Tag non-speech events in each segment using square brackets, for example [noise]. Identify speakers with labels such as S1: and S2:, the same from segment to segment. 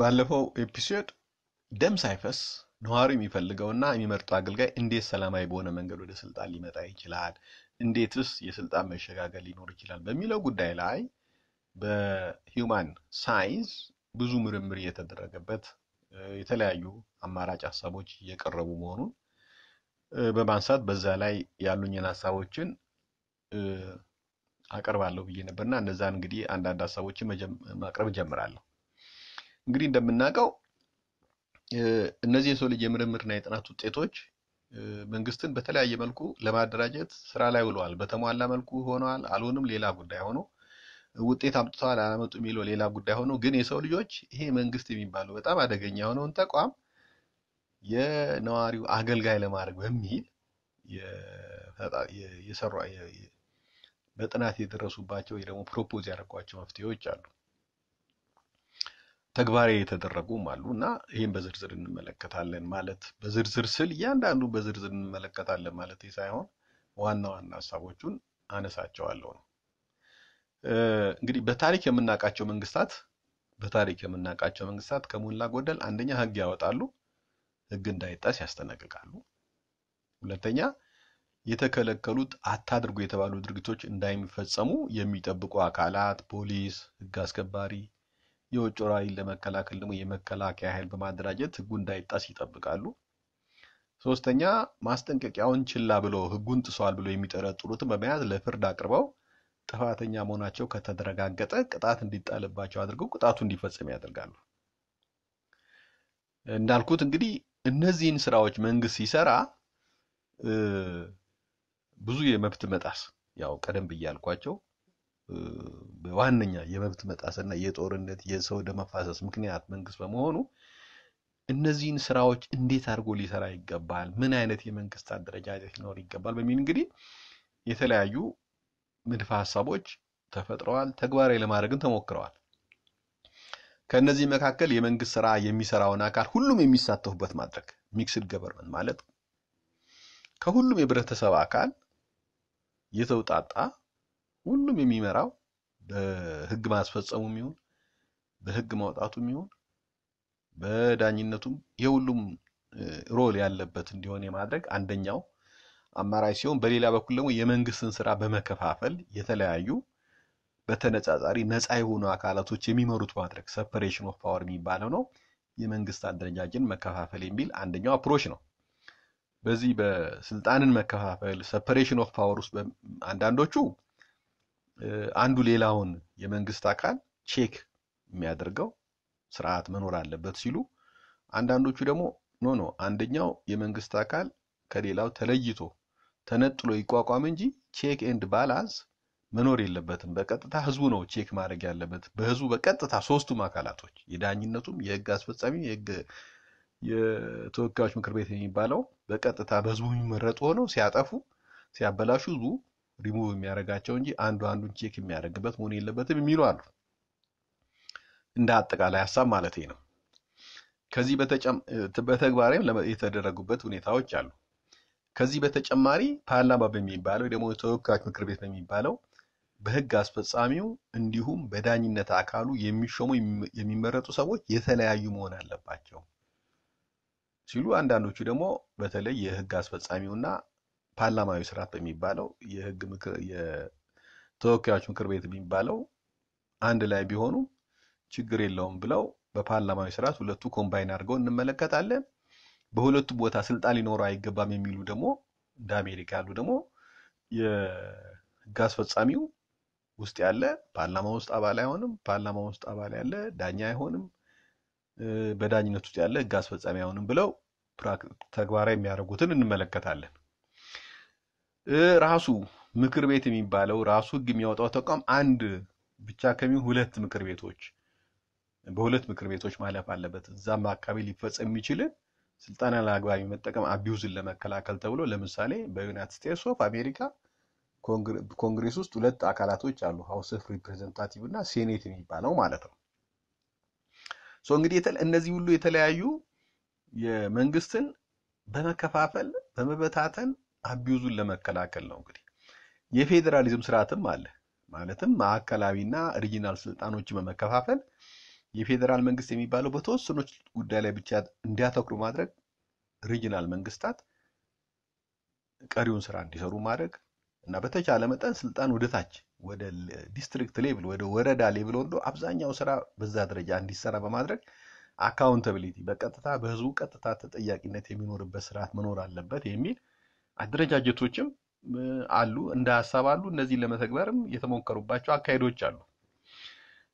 S1: ባለፈው ኤፒሶድ ደም ሳይፈስ ነዋሪ የሚፈልገውና የሚመርጠው አገልጋይ እንዴት ሰላማዊ በሆነ መንገድ ወደ ስልጣን ሊመጣ ይችላል፣ እንዴትስ የስልጣን መሸጋገር ሊኖር ይችላል በሚለው ጉዳይ ላይ በሂውማን ሳይንስ ብዙ ምርምር እየተደረገበት የተለያዩ አማራጭ ሀሳቦች እየቀረቡ መሆኑን በማንሳት በዛ ላይ ያሉኝን ሀሳቦችን አቀርባለሁ ብዬ ነበርና እነዛን እንግዲህ አንዳንድ ሀሳቦችን ማቅረብ እጀምራለሁ። እንግዲህ እንደምናውቀው እነዚህ የሰው ልጅ የምርምርና የጥናት ውጤቶች መንግስትን በተለያየ መልኩ ለማደራጀት ስራ ላይ ውለዋል። በተሟላ መልኩ ሆነዋል አልሆንም ሌላ ጉዳይ ሆኖ ውጤት አምጥተዋል አላመጡ የሚለው ሌላ ጉዳይ ሆኖ ግን የሰው ልጆች ይሄ መንግስት የሚባለው በጣም አደገኛ የሆነውን ተቋም የነዋሪው አገልጋይ ለማድረግ በሚል በጥናት የደረሱባቸው ወይ ደግሞ ፕሮፖዝ ያደረጓቸው መፍትሄዎች አሉ። ተግባራዊ የተደረጉም አሉ እና ይህም በዝርዝር እንመለከታለን ማለት በዝርዝር ስል እያንዳንዱ በዝርዝር እንመለከታለን ማለት ሳይሆን ዋና ዋና ሀሳቦቹን አነሳቸዋለሁ ነው። እንግዲህ በታሪክ የምናውቃቸው መንግስታት በታሪክ የምናውቃቸው መንግስታት ከሞላ ጎደል አንደኛ ህግ ያወጣሉ፣ ህግ እንዳይጣስ ያስጠነቅቃሉ። ሁለተኛ የተከለከሉት አታድርጉ የተባሉ ድርጊቶች እንዳይፈጸሙ የሚጠብቁ አካላት ፖሊስ፣ ህግ አስከባሪ የውጭ ራዕይን ለመከላከል ደግሞ የመከላከያ ኃይል በማደራጀት ህጉ እንዳይጣስ ይጠብቃሉ። ሶስተኛ ማስጠንቀቂያውን ችላ ብሎ ህጉን ጥሷል ብሎ የሚጠረጥሩትን በመያዝ ለፍርድ አቅርበው ጥፋተኛ መሆናቸው ከተረጋገጠ ቅጣት እንዲጣልባቸው አድርገው ቅጣቱ እንዲፈጸም ያደርጋሉ። እንዳልኩት እንግዲህ እነዚህን ስራዎች መንግስት ሲሰራ ብዙ የመብት መጣስ ያው ቀደም ብዬ ያልኳቸው ዋነኛ የመብት መጣስና የጦርነት የሰው ደም መፋሰስ ምክንያት መንግስት በመሆኑ እነዚህን ስራዎች እንዴት አድርጎ ሊሰራ ይገባል? ምን አይነት የመንግስት አደረጃጀት ሊኖር ይገባል? በሚል እንግዲህ የተለያዩ ምድፈ ሀሳቦች ተፈጥረዋል፣ ተግባራዊ ለማድረግን ተሞክረዋል። ከእነዚህ መካከል የመንግስት ስራ የሚሰራውን አካል ሁሉም የሚሳተፉበት ማድረግ ሚክስድ ገቨርንመንት ማለት ከሁሉም የህብረተሰብ አካል የተውጣጣ ሁሉም የሚመራው በህግ ማስፈጸሙ ይሁን በህግ ማውጣቱ ይሁን በዳኝነቱም የሁሉም ሮል ያለበት እንዲሆን የማድረግ አንደኛው አማራጭ ሲሆን፣ በሌላ በኩል ደግሞ የመንግስትን ስራ በመከፋፈል የተለያዩ በተነጻጻሪ ነፃ የሆኑ አካላቶች የሚመሩት ማድረግ ሰፐሬሽን ኦፍ ፓወር የሚባለው ነው። የመንግስት አደረጃጀትን መከፋፈል የሚል አንደኛው አፕሮች ነው። በዚህ በስልጣንን መከፋፈል ሰፐሬሽን ኦፍ ፓወር ውስጥ አንዳንዶቹ አንዱ ሌላውን የመንግስት አካል ቼክ የሚያደርገው ስርዓት መኖር አለበት ሲሉ፣ አንዳንዶቹ ደግሞ ኖ ኖ አንደኛው የመንግስት አካል ከሌላው ተለይቶ ተነጥሎ ይቋቋም እንጂ ቼክ ኤንድ ባላንስ መኖር የለበትም። በቀጥታ ህዝቡ ነው ቼክ ማድረግ ያለበት። በህዝቡ በቀጥታ ሶስቱም አካላቶች የዳኝነቱም፣ የህግ አስፈጻሚ የህግ የተወካዮች ምክር ቤት የሚባለው በቀጥታ በህዝቡ የሚመረጡ ሆነው ሲያጠፉ ሲያበላሹ ህዝቡ ሪሙቭ የሚያደርጋቸው እንጂ አንዱ አንዱን ቼክ የሚያደርግበት መሆን የለበትም የሚሉ አሉ። እንደ አጠቃላይ ሀሳብ ማለት ነው። ከዚህ በተግባራዊም የተደረጉበት ሁኔታዎች አሉ። ከዚህ በተጨማሪ ፓርላማ በሚባለው ደግሞ ተወካዮች ምክር ቤት በሚባለው በህግ አስፈጻሚው እንዲሁም በዳኝነት አካሉ የሚሾሙ የሚመረጡ ሰዎች የተለያዩ መሆን አለባቸው ሲሉ አንዳንዶቹ ደግሞ በተለይ የህግ አስፈጻሚውና ፓርላማዊ ስርዓት በሚባለው የህግ ምክር የተወካዮች ምክር ቤት የሚባለው አንድ ላይ ቢሆኑ ችግር የለውም ብለው በፓርላማዊ ስርዓት ሁለቱ ኮምባይን አድርገው እንመለከታለን። በሁለቱ ቦታ ስልጣን ሊኖረው አይገባም የሚሉ ደግሞ እንደ አሜሪካ ያሉ ደግሞ የህግ አስፈጻሚው ውስጥ ያለ ፓርላማ ውስጥ አባል አይሆንም፣ ፓርላማ ውስጥ አባል ያለ ዳኛ አይሆንም፣ በዳኝነት ውስጥ ያለ ህግ አስፈጻሚ አይሆንም ብለው ተግባራዊ የሚያደርጉትን እንመለከታለን። ራሱ ምክር ቤት የሚባለው ራሱ ህግ የሚያወጣው ተቋም አንድ ብቻ ከሚሆን ሁለት ምክር ቤቶች በሁለት ምክር ቤቶች ማለፍ አለበት። እዛም አካባቢ ሊፈጸም የሚችል ስልጣን አላግባብ የመጠቀም አቢዩዝን ለመከላከል ተብሎ ለምሳሌ በዩናይትድ ስቴትስ ኦፍ አሜሪካ ኮንግሬስ ውስጥ ሁለት አካላቶች አሉ። ሀውስ ኦፍ ሪፕሬዘንታቲቭ እና ሴኔት የሚባለው ማለት ነው። እንግዲህ እነዚህ ሁሉ የተለያዩ የመንግስትን በመከፋፈል በመበታተን አቢዩዙን ለመከላከል ነው። እንግዲህ የፌዴራሊዝም ስርዓትም አለ ማለትም ማዕከላዊና ሪጂናል ስልጣኖችን በመከፋፈል የፌዴራል መንግስት የሚባለው በተወሰኖች ጉዳይ ላይ ብቻ እንዲያተኩሩ ማድረግ፣ ሪጂናል መንግስታት ቀሪውን ስራ እንዲሰሩ ማድረግ እና በተቻለ መጠን ስልጣን ወደታች ወደ ዲስትሪክት ሌቭል ወደ ወረዳ ሌቭል ወርዶ አብዛኛው ስራ በዛ ደረጃ እንዲሰራ በማድረግ አካውንታብሊቲ በቀጥታ በህዝቡ ቀጥታ ተጠያቂነት የሚኖርበት ስርዓት መኖር አለበት የሚል አደረጃጀቶችም አሉ፣ እንደ ሀሳብ አሉ። እነዚህን ለመተግበርም የተሞከሩባቸው አካሄዶች አሉ።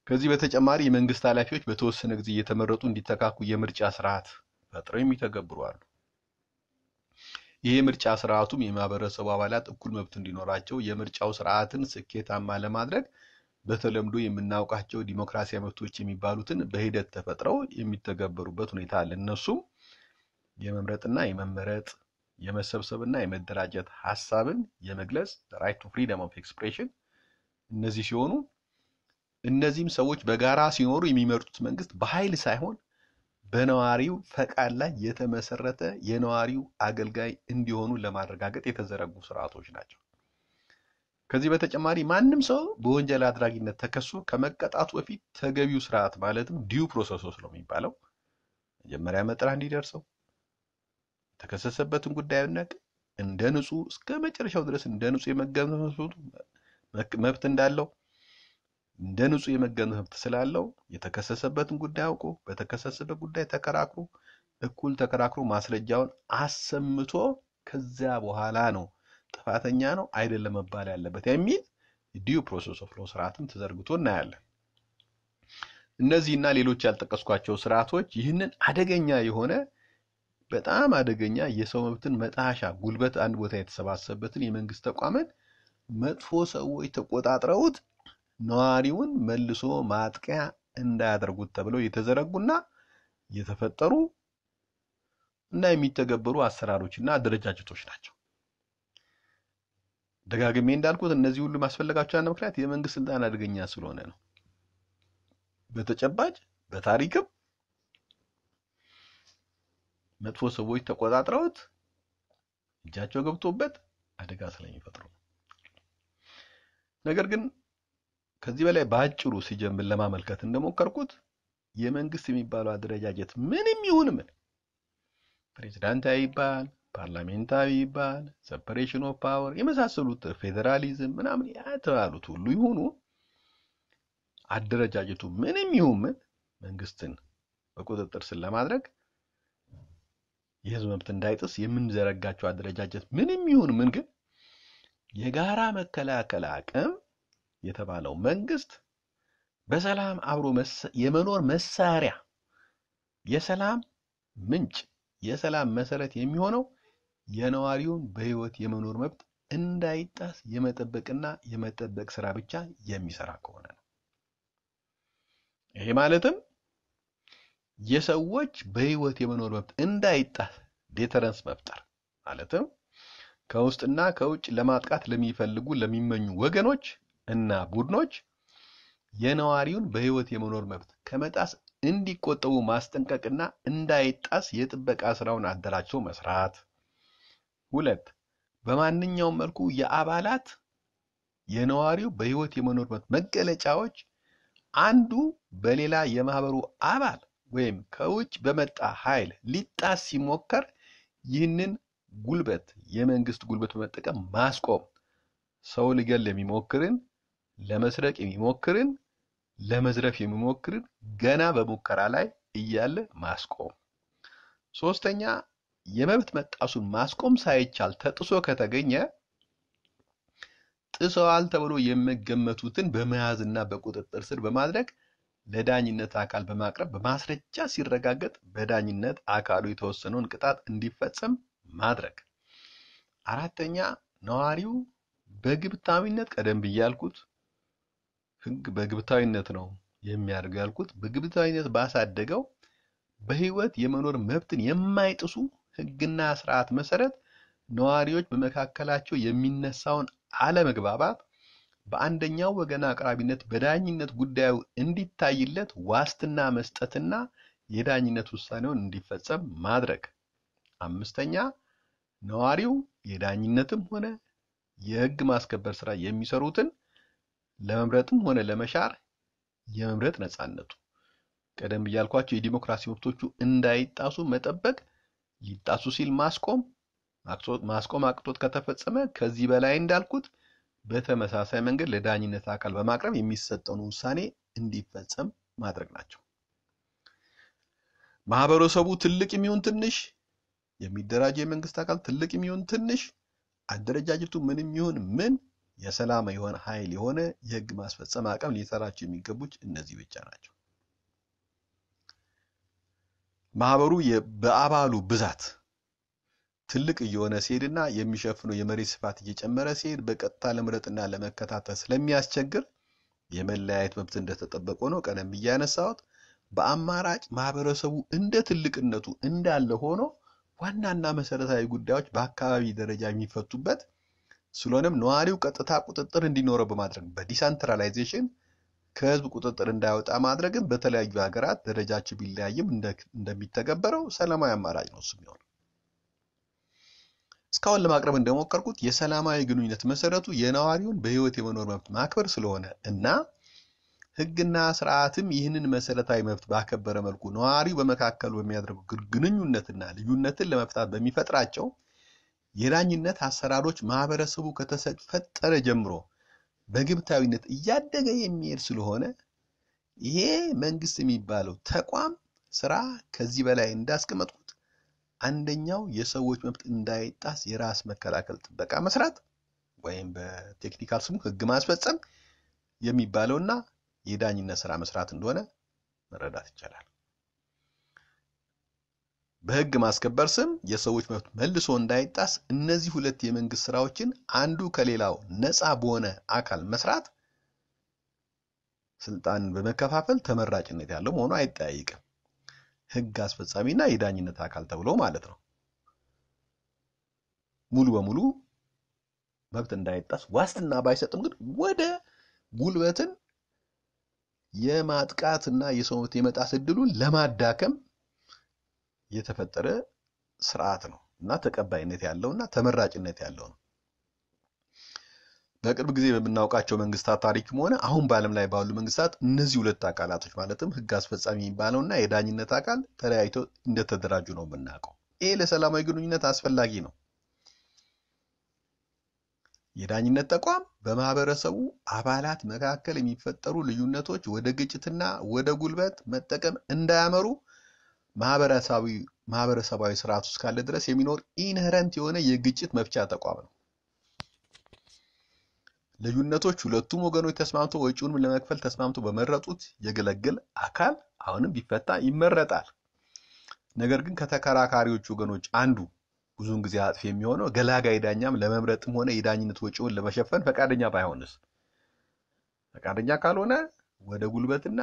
S1: ከዚህ በተጨማሪ የመንግስት ኃላፊዎች በተወሰነ ጊዜ እየተመረጡ እንዲተካኩ የምርጫ ስርዓት ፈጥረው የሚተገብሩ አሉ። ይህ የምርጫ ስርዓቱም የማህበረሰቡ አባላት እኩል መብት እንዲኖራቸው የምርጫው ስርዓትን ስኬታማ ለማድረግ በተለምዶ የምናውቃቸው ዲሞክራሲያዊ መብቶች የሚባሉትን በሂደት ተፈጥረው የሚተገበሩበት ሁኔታ አለ። እነሱም የመምረጥና የመመረጥ የመሰብሰብና የመደራጀት ሀሳብን የመግለጽ ራይት ቱ ፍሪደም ኦፍ ኤክስፕሬሽን እነዚህ ሲሆኑ እነዚህም ሰዎች በጋራ ሲኖሩ የሚመርጡት መንግስት በኃይል ሳይሆን በነዋሪው ፈቃድ ላይ የተመሰረተ የነዋሪው አገልጋይ እንዲሆኑ ለማረጋገጥ የተዘረጉ ስርዓቶች ናቸው። ከዚህ በተጨማሪ ማንም ሰው በወንጀል አድራጊነት ተከሶ ከመቀጣቱ በፊት ተገቢው ስርዓት ማለትም ዲዩ ፕሮሰሶስ ነው የሚባለው መጀመሪያ መጥሪያ እንዲደርሰው የተከሰሰበትን ጉዳይ አናቅ እንደ ንጹህ እስከ መጨረሻው ድረስ እንደ ንጹህ የመገንዘብ መብት እንዳለው እንደ ንጹህ የመገንዘብ መብት ስላለው የተከሰሰበትን ጉዳይ አውቆ በተከሰሰበት ጉዳይ ተከራክሮ እኩል ተከራክሮ ማስረጃውን አሰምቶ ከዚያ በኋላ ነው ጥፋተኛ ነው አይደለም መባል ያለበት የሚል ዲዩ ፕሮሰስ ኦፍ ሎ ስርዓትም ተዘርግቶ እናያለን። እነዚህና ሌሎች ያልጠቀስኳቸው ስርዓቶች ይህንን አደገኛ የሆነ በጣም አደገኛ የሰው መብትን መጣሻ ጉልበት አንድ ቦታ የተሰባሰበትን የመንግስት ተቋምን መጥፎ ሰዎች ተቆጣጥረውት ነዋሪውን መልሶ ማጥቂያ እንዳያደርጉት ተብለው የተዘረጉና የተፈጠሩ እና የሚተገበሩ አሰራሮችና አደረጃጀቶች ናቸው። ደጋግሜ እንዳልኩት እነዚህ ሁሉ ማስፈለጋቸው አንድ ምክንያት የመንግስት ስልጣን አደገኛ ስለሆነ ነው። በተጨባጭ በታሪክም መጥፎ ሰዎች ተቆጣጥረውት እጃቸው ገብቶበት አደጋ ስለሚፈጥሩ ነገር ግን ከዚህ በላይ በአጭሩ ሲጀምር ለማመልከት እንደሞከርኩት የመንግስት የሚባለው አደረጃጀት ምንም ይሁን ምን ፕሬዝዳንታዊ ይባል፣ ፓርላሜንታዊ ይባል፣ ሰፐሬሽን ኦፍ ፓወር የመሳሰሉት ፌዴራሊዝም ምናምን ያተባሉት ሁሉ ይሁኑ አደረጃጀቱ ምንም ይሁን ምን መንግስትን በቁጥጥር ስር ለማድረግ የህዝብ መብት እንዳይጥስ የምንዘረጋቸው አደረጃጀት ምንም ይሁን ምን ግን የጋራ መከላከል አቅም የተባለው መንግስት በሰላም አብሮ የመኖር መሳሪያ፣ የሰላም ምንጭ፣ የሰላም መሰረት የሚሆነው የነዋሪውን በህይወት የመኖር መብት እንዳይጣስ የመጠበቅና የመጠበቅ ስራ ብቻ የሚሰራ ከሆነ ነው። ይሄ ማለትም የሰዎች በህይወት የመኖር መብት እንዳይጣስ ዴተረንስ መፍጠር ማለትም ከውስጥና ከውጭ ለማጥቃት ለሚፈልጉ ለሚመኙ ወገኖች እና ቡድኖች የነዋሪውን በህይወት የመኖር መብት ከመጣስ እንዲቆጠቡ ማስጠንቀቅና እንዳይጣስ የጥበቃ ስራውን አደራጅቶ መስራት። ሁለት በማንኛውም መልኩ የአባላት የነዋሪው በህይወት የመኖር መብት መገለጫዎች አንዱ በሌላ የማህበሩ አባል ወይም ከውጭ በመጣ ኃይል ሊጣስ ሲሞከር ይህንን ጉልበት የመንግስት ጉልበት በመጠቀም ማስቆም ሰው ሊገል የሚሞክርን ለመስረቅ የሚሞክርን ለመዝረፍ የሚሞክርን ገና በሙከራ ላይ እያለ ማስቆም። ሶስተኛ የመብት መጣሱን ማስቆም ሳይቻል ተጥሶ ከተገኘ ጥሰዋል ተብሎ የሚገመቱትን በመያዝና በቁጥጥር ስር በማድረግ ለዳኝነት አካል በማቅረብ በማስረጃ ሲረጋገጥ በዳኝነት አካሉ የተወሰነውን ቅጣት እንዲፈጸም ማድረግ። አራተኛ ነዋሪው በግብታዊነት ቀደም ብዬ ያልኩት በግብታዊነት ነው የሚያደርገው ያልኩት በግብታዊነት ባሳደገው በህይወት የመኖር መብትን የማይጥሱ ህግና ስርዓት መሰረት ነዋሪዎች በመካከላቸው የሚነሳውን አለመግባባት በአንደኛው ወገን አቅራቢነት በዳኝነት ጉዳዩ እንዲታይለት ዋስትና መስጠትና የዳኝነት ውሳኔውን እንዲፈጸም ማድረግ። አምስተኛ ነዋሪው የዳኝነትም ሆነ የህግ ማስከበር ስራ የሚሰሩትን ለመምረጥም ሆነ ለመሻር የመምረጥ ነጻነቱ ቀደም ብያልኳቸው የዲሞክራሲ መብቶቹ እንዳይጣሱ መጠበቅ፣ ሊጣሱ ሲል ማስቆም ማስቆም አቅቶት ከተፈጸመ ከዚህ በላይ እንዳልኩት በተመሳሳይ መንገድ ለዳኝነት አካል በማቅረብ የሚሰጠውን ውሳኔ እንዲፈጸም ማድረግ ናቸው። ማህበረሰቡ ትልቅ የሚሆን ትንሽ የሚደራጀ የመንግስት አካል ትልቅ የሚሆን ትንሽ አደረጃጀቱ ምንም ይሁን ምን የሰላም የሆነ ኃይል የሆነ የህግ ማስፈጸም አቅም ሊሰራቸው የሚገቡት እነዚህ ብቻ ናቸው። ማህበሩ በአባሉ ብዛት ትልቅ እየሆነ ሲሄድና የሚሸፍነው የመሬት ስፋት እየጨመረ ሲሄድ በቀጥታ ለመምረጥና ለመከታተል ስለሚያስቸግር የመለያየት መብት እንደተጠበቀ ነው። ቀደም ብዬ ያነሳሁት በአማራጭ ማህበረሰቡ እንደ ትልቅነቱ እንዳለ ሆኖ ዋናና መሰረታዊ ጉዳዮች በአካባቢ ደረጃ የሚፈቱበት ስለሆነም ነዋሪው ቀጥታ ቁጥጥር እንዲኖረው በማድረግ በዲሳንትራላይዜሽን ከህዝብ ቁጥጥር እንዳይወጣ ማድረግም በተለያዩ ሀገራት ደረጃቸው ቢለያይም እንደሚተገበረው ሰላማዊ አማራጭ ነው እሱ የሚሆነው። እስካሁን ለማቅረብ እንደሞከርኩት የሰላማዊ ግንኙነት መሰረቱ የነዋሪውን በህይወት የመኖር መብት ማክበር ስለሆነ እና ህግና ስርዓትም ይህንን መሰረታዊ መብት ባከበረ መልኩ ነዋሪው በመካከሉ በሚያደርጉ ግንኙነትና ልዩነትን ለመፍታት በሚፈጥራቸው የዳኝነት አሰራሮች ማህበረሰቡ ከተፈጠረ ጀምሮ በግብታዊነት እያደገ የሚሄድ ስለሆነ ይሄ መንግስት የሚባለው ተቋም ስራ ከዚህ በላይ እንዳስቀመጥኩት አንደኛው የሰዎች መብት እንዳይጣስ የራስ መከላከል ጥበቃ መስራት ወይም በቴክኒካል ስሙ ህግ ማስፈጸም የሚባለውና የዳኝነት ስራ መስራት እንደሆነ መረዳት ይቻላል። በህግ ማስከበር ስም የሰዎች መብት መልሶ እንዳይጣስ እነዚህ ሁለት የመንግስት ስራዎችን አንዱ ከሌላው ነፃ በሆነ አካል መስራት ስልጣን በመከፋፈል ተመራጭነት ያለው መሆኑ አይጠያይቅም። ህግ አስፈጻሚና የዳኝነት አካል ተብሎ ማለት ነው። ሙሉ በሙሉ መብት እንዳይጣስ ዋስትና ባይሰጥም ግን ወደ ጉልበትን የማጥቃትና የሰው መብት የመጣስ እድሉን ለማዳከም የተፈጠረ ስርዓት ነው እና ተቀባይነት ያለውና ተመራጭነት ያለው ነው። በቅርብ ጊዜ በምናውቃቸው መንግስታት ታሪክም ሆነ አሁን በዓለም ላይ ባሉ መንግስታት እነዚህ ሁለት አካላቶች ማለትም ህግ አስፈጻሚ እና የዳኝነት አካል ተለያይቶ እንደተደራጁ ነው የምናውቀው። ይሄ ለሰላማዊ ግንኙነት አስፈላጊ ነው። የዳኝነት ተቋም በማህበረሰቡ አባላት መካከል የሚፈጠሩ ልዩነቶች ወደ ግጭትና ወደ ጉልበት መጠቀም እንዳያመሩ ማህበረሰባዊ ስርዓት ውስጥ ካለ ድረስ የሚኖር ኢንሄረንት የሆነ የግጭት መፍቻ ተቋም ነው። ልዩነቶች ሁለቱም ወገኖች ተስማምተው ወጪውንም ለመክፈል ተስማምተው በመረጡት የገለገል አካል አሁንም ቢፈታ ይመረጣል። ነገር ግን ከተከራካሪዎች ወገኖች አንዱ ብዙውን ጊዜ አጥፊ የሚሆነው ገላጋይ ዳኛም ለመምረጥም ሆነ የዳኝነት ወጪውን ለመሸፈን ፈቃደኛ ባይሆንስ? ፈቃደኛ ካልሆነ ወደ ጉልበትና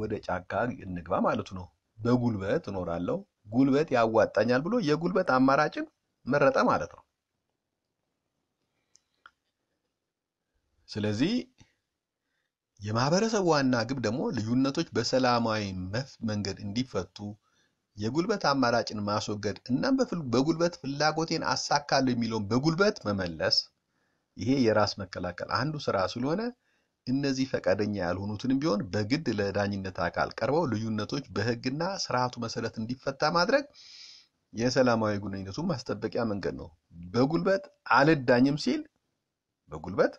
S1: ወደ ጫካ እንግባ ማለቱ ነው። በጉልበት እኖራለሁ፣ ጉልበት ያዋጣኛል ብሎ የጉልበት አማራጭን መረጠ ማለት ነው። ስለዚህ የማህበረሰብ ዋና ግብ ደግሞ ልዩነቶች በሰላማዊ መንገድ እንዲፈቱ የጉልበት አማራጭን ማስወገድ እናም በጉልበት ፍላጎቴን አሳካለሁ የሚለውን በጉልበት መመለስ ይሄ የራስ መከላከል አንዱ ስራ ስለሆነ እነዚህ ፈቃደኛ ያልሆኑትንም ቢሆን በግድ ለዳኝነት አካል ቀርበው ልዩነቶች በህግና ስርዓቱ መሰረት እንዲፈታ ማድረግ የሰላማዊ ግንኙነቱ ማስጠበቂያ መንገድ ነው። በጉልበት አልዳኝም ሲል በጉልበት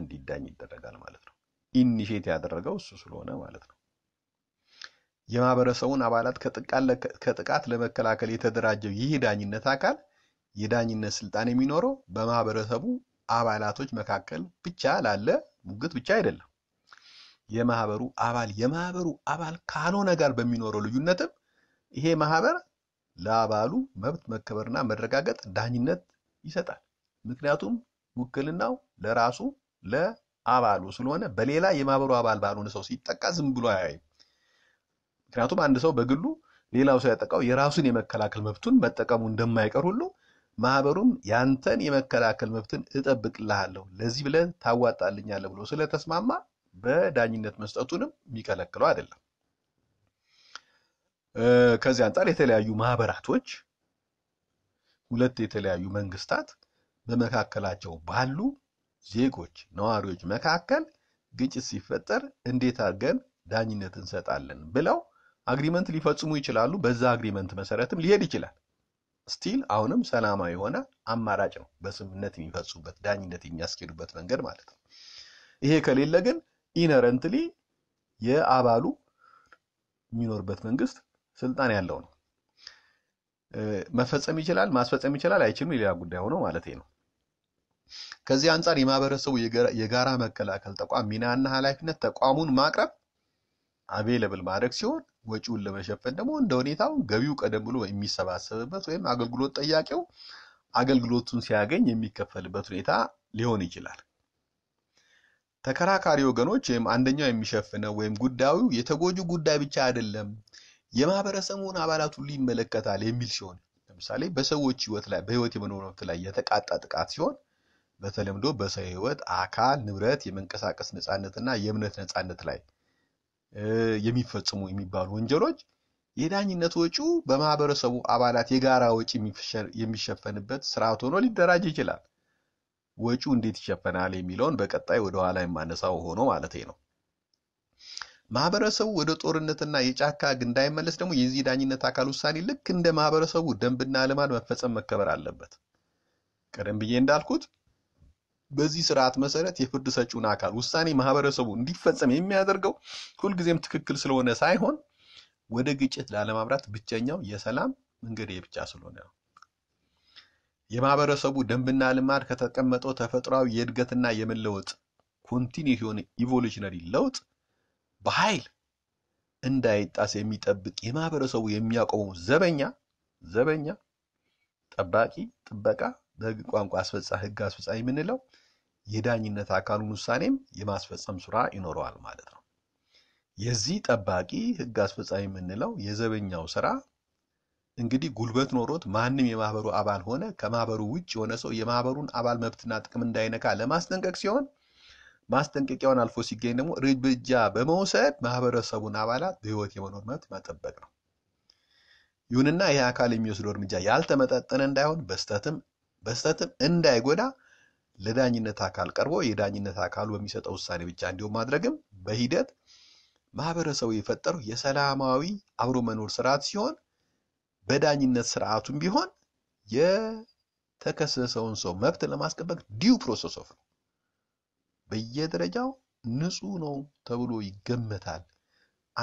S1: እንዲዳኝ ይደረጋል ማለት ነው። ኢኒሼት ያደረገው እሱ ስለሆነ ማለት ነው። የማህበረሰቡን አባላት ከጥቃት ለመከላከል የተደራጀው ይህ ዳኝነት አካል የዳኝነት ስልጣን የሚኖረው በማህበረሰቡ አባላቶች መካከል ብቻ ላለ ሙግት ብቻ አይደለም። የማህበሩ አባል የማህበሩ አባል ካልሆነ ጋር በሚኖረው ልዩነትም ይሄ ማህበር ለአባሉ መብት መከበርና መረጋገጥ ዳኝነት ይሰጣል። ምክንያቱም ውክልናው ለራሱ ለአባሉ ስለሆነ በሌላ የማህበሩ አባል ባልሆነ ሰው ሲጠቃ ዝም ብሎ አያይም። ምክንያቱም አንድ ሰው በግሉ ሌላው ሰው ያጠቃው የራሱን የመከላከል መብቱን መጠቀሙ እንደማይቀር ሁሉ ማህበሩም ያንተን የመከላከል መብትን እጠብቅልሃለሁ፣ ለዚህ ብለህ ታዋጣልኛለህ ብሎ ስለተስማማ በዳኝነት መስጠቱንም የሚከለክለው አይደለም። ከዚህ አንጻር የተለያዩ ማህበራቶች ሁለት የተለያዩ መንግስታት በመካከላቸው ባሉ ዜጎች፣ ነዋሪዎች መካከል ግጭት ሲፈጠር እንዴት አድርገን ዳኝነት እንሰጣለን ብለው አግሪመንት ሊፈጽሙ ይችላሉ። በዛ አግሪመንት መሰረትም ሊሄድ ይችላል። ስቲል አሁንም ሰላማዊ የሆነ አማራጭ ነው። በስምምነት የሚፈጽሙበት ዳኝነት የሚያስኬዱበት መንገድ ማለት ነው። ይሄ ከሌለ ግን ኢነረንትሊ የአባሉ የሚኖርበት መንግስት ስልጣን ያለው ነው። መፈጸም ይችላል፣ ማስፈጸም ይችላል፣ አይችልም ሌላ ጉዳይ ሆኖ ማለት ነው። ከዚህ አንጻር የማህበረሰቡ የጋራ መከላከል ተቋም ሚናና ኃላፊነት ተቋሙን ማቅረብ አቬለብል ማድረግ ሲሆን ወጪውን ለመሸፈን ደግሞ እንደ ሁኔታው ገቢው ቀደም ብሎ የሚሰባሰብበት ወይም አገልግሎት ጠያቂው አገልግሎቱን ሲያገኝ የሚከፈልበት ሁኔታ ሊሆን ይችላል። ተከራካሪ ወገኖች ወይም አንደኛው የሚሸፍነው ወይም ጉዳዩ የተጎጂ ጉዳይ ብቻ አይደለም፣ የማህበረሰቡን አባላት ሁሉ ይመለከታል የሚል ሲሆን ለምሳሌ በሰዎች ህይወት ላይ በህይወት የመኖር መብት ላይ የተቃጣ ጥቃት ሲሆን በተለምዶ በሰው ህይወት አካል፣ ንብረት፣ የመንቀሳቀስ ነፃነትና የእምነት ነፃነት ላይ የሚፈጽሙ የሚባሉ ወንጀሎች የዳኝነት ወጪው በማህበረሰቡ አባላት የጋራ ወጪ የሚሸፈንበት ስርዓት ሆኖ ሊደራጅ ይችላል። ወጪው እንዴት ይሸፈናል የሚለውን በቀጣይ ወደኋላ የማነሳው ሆኖ ማለት ነው። ማህበረሰቡ ወደ ጦርነትና የጫካ ግ እንዳይመለስ ደግሞ የዚህ ዳኝነት አካል ውሳኔ ልክ እንደ ማህበረሰቡ ደንብና ልማድ መፈጸም መከበር አለበት። ቀደም ብዬ እንዳልኩት በዚህ ስርዓት መሰረት የፍርድ ሰጪውን አካል ውሳኔ ማህበረሰቡ እንዲፈጸም የሚያደርገው ሁልጊዜም ትክክል ስለሆነ ሳይሆን ወደ ግጭት ላለማምራት ብቸኛው የሰላም መንገድ ብቻ ስለሆነ ነው። የማህበረሰቡ ደንብና ልማድ ከተቀመጠው ተፈጥሯዊ የእድገትና የመለወጥ ኮንቲኒው የሆነ ኢቮሉሽነሪ ለውጥ በኃይል እንዳይጣስ የሚጠብቅ የማህበረሰቡ የሚያቆመው ዘበኛ ዘበኛ ጠባቂ ጥበቃ በህግ ቋንቋ አስፈጻ ህግ አስፈጻ የምንለው የዳኝነት አካሉን ውሳኔም የማስፈጸም ስራ ይኖረዋል ማለት ነው። የዚህ ጠባቂ ህግ አስፈጻሚ የምንለው የዘበኛው ስራ እንግዲህ ጉልበት ኖሮት ማንም የማህበሩ አባል ሆነ ከማህበሩ ውጭ የሆነ ሰው የማህበሩን አባል መብትና ጥቅም እንዳይነካ ለማስጠንቀቅ ሲሆን ማስጠንቀቂያውን አልፎ ሲገኝ ደግሞ እርምጃ በመውሰድ ማህበረሰቡን አባላት በህይወት የመኖር መብት መጠበቅ ነው። ይሁንና ይህ አካል የሚወስደው እርምጃ ያልተመጣጠነ እንዳይሆን በስተትም በስተትም እንዳይጎዳ ለዳኝነት አካል ቀርቦ የዳኝነት አካሉ በሚሰጠው ውሳኔ ብቻ እንዲሁም ማድረግም በሂደት ማህበረሰቡ የፈጠሩ የሰላማዊ አብሮ መኖር ስርዓት ሲሆን በዳኝነት ስርዓቱም ቢሆን የተከሰሰውን ሰው መብት ለማስጠበቅ ዲው ፕሮሰስ ኦፍ ነው። በየደረጃው ንጹህ ነው ተብሎ ይገመታል።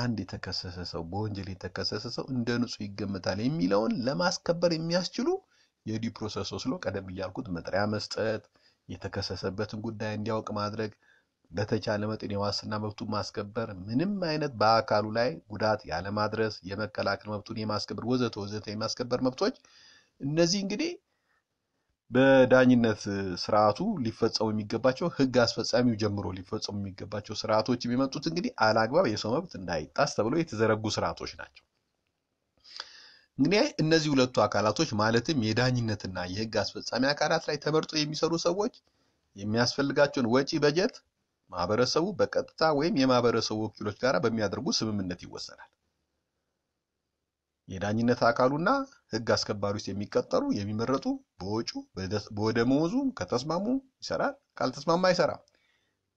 S1: አንድ የተከሰሰ ሰው በወንጀል የተከሰሰ ሰው እንደ ንጹህ ይገመታል የሚለውን ለማስከበር የሚያስችሉ የዲው ፕሮሰስ ወስሎ ቀደም እያልኩት መጥሪያ መስጠት የተከሰሰበትን ጉዳይ እንዲያውቅ ማድረግ በተቻለ መጠን የዋስና መብቱን ማስከበር፣ ምንም አይነት በአካሉ ላይ ጉዳት ያለማድረስ፣ የመከላከል መብቱን የማስከበር ወዘተ ወዘተ የማስከበር መብቶች እነዚህ እንግዲህ በዳኝነት ስርዓቱ ሊፈጸሙ የሚገባቸው ህግ አስፈጻሚው ጀምሮ ሊፈጸሙ የሚገባቸው ስርዓቶች የሚመጡት እንግዲህ አላግባብ የሰው መብት እንዳይጣስ ተብሎ የተዘረጉ ስርዓቶች ናቸው። እንግዲህ እነዚህ ሁለቱ አካላቶች ማለትም የዳኝነትና የህግ አስፈጻሚ አካላት ላይ ተመርጦ የሚሰሩ ሰዎች የሚያስፈልጋቸውን ወጪ በጀት ማህበረሰቡ በቀጥታ ወይም የማህበረሰቡ ወኪሎች ጋር በሚያደርጉ ስምምነት ይወሰናል። የዳኝነት አካሉና ህግ አስከባሪ ውስጥ የሚቀጠሩ የሚመረጡ በወጩ በወደ መወዙ ከተስማሙ ይሰራል፣ ካልተስማማ አይሰራም።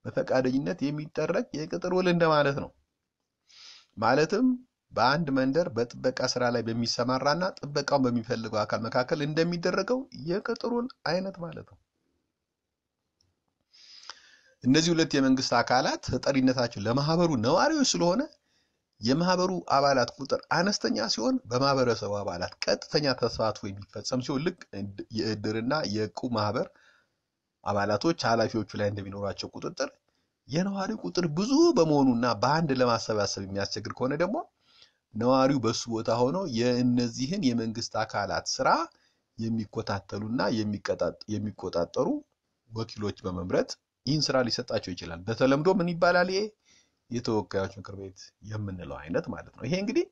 S1: በፈቃደኝነት የሚደረግ የቅጥር ውል እንደማለት ነው። ማለትም በአንድ መንደር በጥበቃ ስራ ላይ በሚሰማራና ጥበቃውን በሚፈልገው አካል መካከል እንደሚደረገው የቅጥሩን አይነት ማለት ነው። እነዚህ ሁለት የመንግስት አካላት ተጠሪነታቸው ለማህበሩ ነዋሪዎች ስለሆነ የማህበሩ አባላት ቁጥር አነስተኛ ሲሆን በማህበረሰቡ አባላት ቀጥተኛ ተሳትፎ የሚፈጸም ሲሆን ልክ የእድርና የእቁብ ማህበር አባላቶች ኃላፊዎቹ ላይ እንደሚኖራቸው ቁጥጥር የነዋሪ ቁጥር ብዙ በመሆኑና በአንድ ለማሰባሰብ የሚያስቸግር ከሆነ ደግሞ ነዋሪው በሱ ቦታ ሆኖ የእነዚህን የመንግስት አካላት ስራ የሚኮታተሉና የሚቆጣጠሩ ወኪሎች በመምረጥ ይህን ስራ ሊሰጣቸው ይችላል። በተለምዶ ምን ይባላል? ይሄ የተወካዮች ምክር ቤት የምንለው አይነት ማለት ነው። ይሄ እንግዲህ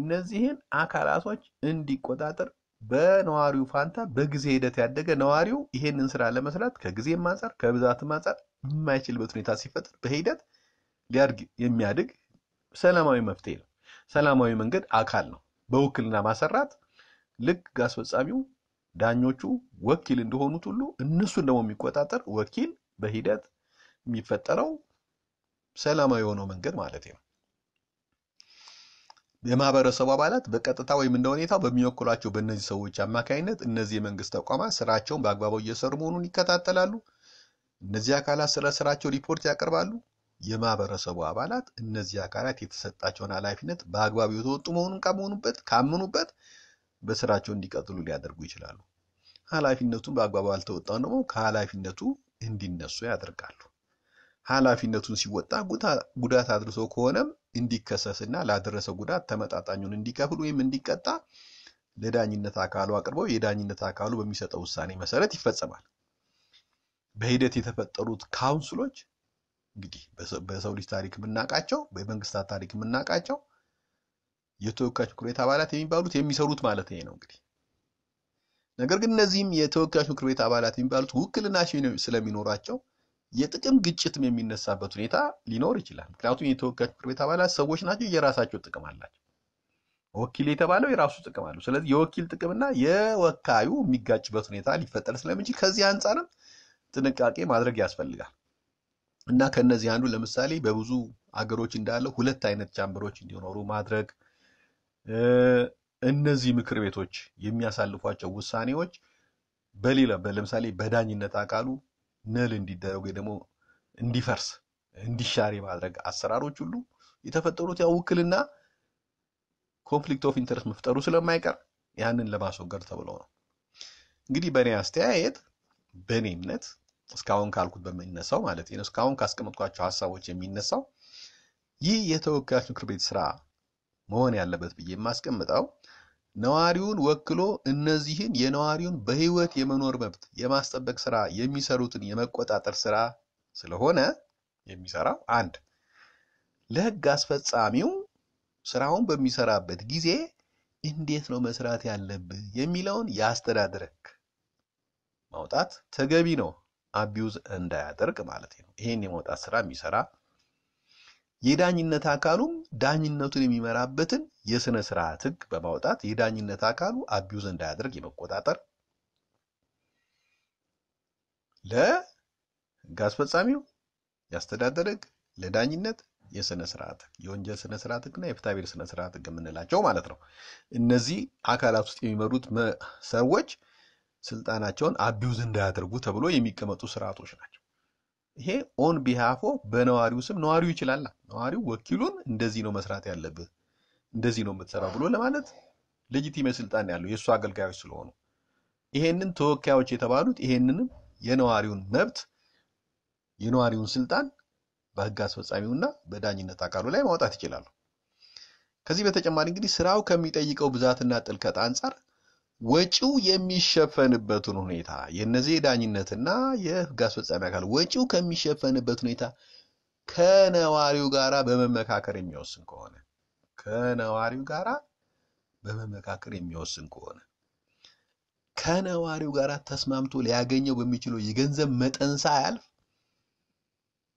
S1: እነዚህን አካላቶች እንዲቆጣጠር በነዋሪው ፋንታ በጊዜ ሂደት ያደገ ነዋሪው ይሄንን ስራ ለመስራት ከጊዜም አንጻር ከብዛትም አንጻር የማይችልበት ሁኔታ ሲፈጥር በሂደት ሊያድግ የሚያድግ ሰላማዊ መፍትሄ ነው። ሰላማዊ መንገድ አካል ነው። በውክልና ማሰራት ልክ አስፈጻሚው ዳኞቹ ወኪል እንደሆኑት ሁሉ እነሱን ደግሞ የሚቆጣጠር ወኪል በሂደት የሚፈጠረው ሰላማዊ የሆነው መንገድ ማለት ነው። የማህበረሰቡ አባላት በቀጥታ ወይም እንደ ሁኔታው በሚወክሏቸው በእነዚህ ሰዎች አማካኝነት እነዚህ የመንግስት ተቋማት ስራቸውን በአግባቡ እየሰሩ መሆኑን ይከታተላሉ። እነዚህ አካላት ስለ ስራቸው ሪፖርት ያቀርባሉ። የማህበረሰቡ አባላት እነዚህ አካላት የተሰጣቸውን ኃላፊነት በአግባብ የተወጡ መሆኑን ካመኑበት ካመኑበት በስራቸው እንዲቀጥሉ ሊያደርጉ ይችላሉ። ኃላፊነቱን በአግባቡ አልተወጣም ደግሞ ከኃላፊነቱ እንዲነሱ ያደርጋሉ። ኃላፊነቱን ሲወጣ ጉዳት አድርሶ ከሆነም እንዲከሰስና ላደረሰ ጉዳት ተመጣጣኙን እንዲከፍል ወይም እንዲቀጣ ለዳኝነት አካሉ አቅርበው የዳኝነት አካሉ በሚሰጠው ውሳኔ መሰረት ይፈጸማል። በሂደት የተፈጠሩት ካውንስሎች እንግዲህ በሰው ልጅ ታሪክ የምናውቃቸው በመንግስታት ታሪክ የምናውቃቸው የተወካዮች ምክር ቤት አባላት የሚባሉት የሚሰሩት ማለት ይሄ ነው እንግዲህ። ነገር ግን እነዚህም የተወካዮች ምክር ቤት አባላት የሚባሉት ውክልና ስለሚኖራቸው የጥቅም ግጭትም የሚነሳበት ሁኔታ ሊኖር ይችላል። ምክንያቱም የተወካዮች ምክር ቤት አባላት ሰዎች ናቸው፣ የራሳቸው ጥቅም አላቸው። ወኪል የተባለው የራሱ ጥቅም አለው። ስለዚህ የወኪል ጥቅምና የወካዩ የሚጋጭበት ሁኔታ ሊፈጠር ስለሚችል ከዚህ አንጻርም ጥንቃቄ ማድረግ ያስፈልጋል። እና ከነዚህ አንዱ ለምሳሌ በብዙ አገሮች እንዳለው ሁለት አይነት ቻምበሮች እንዲኖሩ ማድረግ እነዚህ ምክር ቤቶች የሚያሳልፏቸው ውሳኔዎች በሌላ ለምሳሌ በዳኝነት አካሉ ነል እንዲደረጉ ደግሞ እንዲፈርስ እንዲሻር ማድረግ አሰራሮች ሁሉ የተፈጠሩት ያው ውክልና ኮንፍሊክት ኦፍ ኢንተረስት መፍጠሩ ስለማይቀር ያንን ለማስወገድ ተብሎ ነው። እንግዲህ በእኔ አስተያየት በእኔ እምነት እስካሁን ካልኩት በሚነሳው ማለት ነው። እስካሁን ካስቀመጥኳቸው ሀሳቦች የሚነሳው ይህ የተወካዮች ምክር ቤት ስራ መሆን ያለበት ብዬ የማስቀምጠው ነዋሪውን ወክሎ እነዚህን የነዋሪውን በህይወት የመኖር መብት የማስጠበቅ ስራ የሚሰሩትን የመቆጣጠር ስራ ስለሆነ የሚሰራው አንድ ለህግ አስፈጻሚው ስራውን በሚሰራበት ጊዜ እንዴት ነው መስራት ያለብህ የሚለውን የአስተዳደር ህግ ማውጣት ተገቢ ነው አቢዩዝ እንዳያደርግ ማለት ነው። ይሄን የማውጣት ስራ የሚሰራ የዳኝነት አካሉም ዳኝነቱን የሚመራበትን የስነ ስርዓት ህግ በማውጣት የዳኝነት አካሉ አቢዩዝ እንዳያደርግ የመቆጣጠር ለህግ አስፈጻሚው ያስተዳደር ህግ፣ ለዳኝነት የስነ ስርዓት ህግ፣ የወንጀል ስነ ስርዓት ህግና የፍትሐብሔር ስነ ስርዓት ህግ የምንላቸው ማለት ነው። እነዚህ አካላት ውስጥ የሚመሩት ሰዎች ስልጣናቸውን አቢውዝ እንዳያደርጉ ተብሎ የሚቀመጡ ስርዓቶች ናቸው። ይሄ ኦን ቢሃፎ በነዋሪው ስም ነዋሪው ይችላል። ነዋሪው ወኪሉን እንደዚህ ነው መስራት ያለብህ፣ እንደዚህ ነው የምትሰራው ብሎ ለማለት ሌጂቲሜ ስልጣን ያለው የእሱ አገልጋዮች ስለሆኑ ይሄንን ተወካዮች የተባሉት ይሄንንም የነዋሪውን መብት የነዋሪውን ስልጣን በህግ አስፈጻሚውና በዳኝነት አካሉ ላይ ማውጣት ይችላሉ። ከዚህ በተጨማሪ እንግዲህ ስራው ከሚጠይቀው ብዛትና ጥልቀት አንጻር ወጪው የሚሸፈንበትን ሁኔታ የነዚህ የዳኝነትና የህግ አስፈጻሚ አካል ወጪው ከሚሸፈንበት ሁኔታ ከነዋሪው ጋራ በመመካከር የሚወስን ከሆነ ከነዋሪው ጋራ በመመካከር የሚወስን ከሆነ ከነዋሪው ጋር ተስማምቶ ሊያገኘው በሚችለው የገንዘብ መጠን ሳያልፍ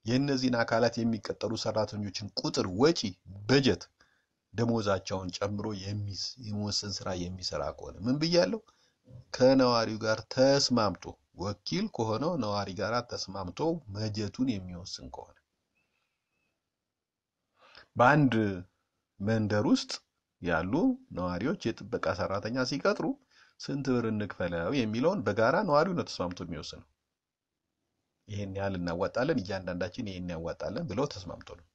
S1: የእነዚህን አካላት የሚቀጠሩ ሰራተኞችን ቁጥር፣ ወጪ፣ በጀት ደሞዛቸውን ጨምሮ የሚወሰን ስራ የሚሰራ ከሆነ ምን ብያለሁ? ከነዋሪው ጋር ተስማምቶ ወኪል ከሆነው ነዋሪ ጋር ተስማምቶ መጀቱን የሚወስን ከሆነ በአንድ መንደር ውስጥ ያሉ ነዋሪዎች የጥበቃ ሰራተኛ ሲቀጥሩ ስንት ብር እንክፈለው የሚለውን በጋራ ነዋሪው ነው ተስማምቶ የሚወስነው። ይህን ያህል እናዋጣለን፣ እያንዳንዳችን ይህን ያዋጣለን ብለው ተስማምቶ ነው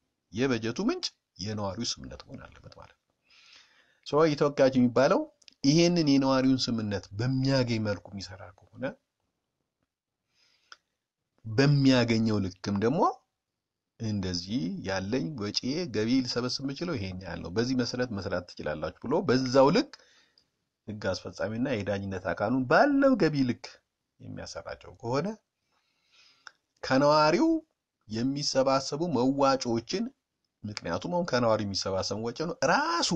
S1: የበጀቱ ምንጭ የነዋሪው ስምነት መሆን አለበት ማለት ነው። ሰው ተወካዮች የሚባለው ይሄንን የነዋሪውን ስምነት በሚያገኝ መልኩ የሚሰራ ከሆነ በሚያገኘው ልክም ደግሞ እንደዚህ ያለኝ ወጪ ገቢ ልሰበስብ የምችለው ይሄን ያህል ነው፣ በዚህ መሰረት መስራት ትችላላችሁ ብሎ በዛው ልክ ህግ አስፈጻሚና የዳኝነት አካሉን ባለው ገቢ ልክ የሚያሰራጨው ከሆነ ከነዋሪው የሚሰባሰቡ መዋጮዎችን ምክንያቱም አሁን ከነዋሪ የሚሰባሰቡ ወጪ ነው ራሱ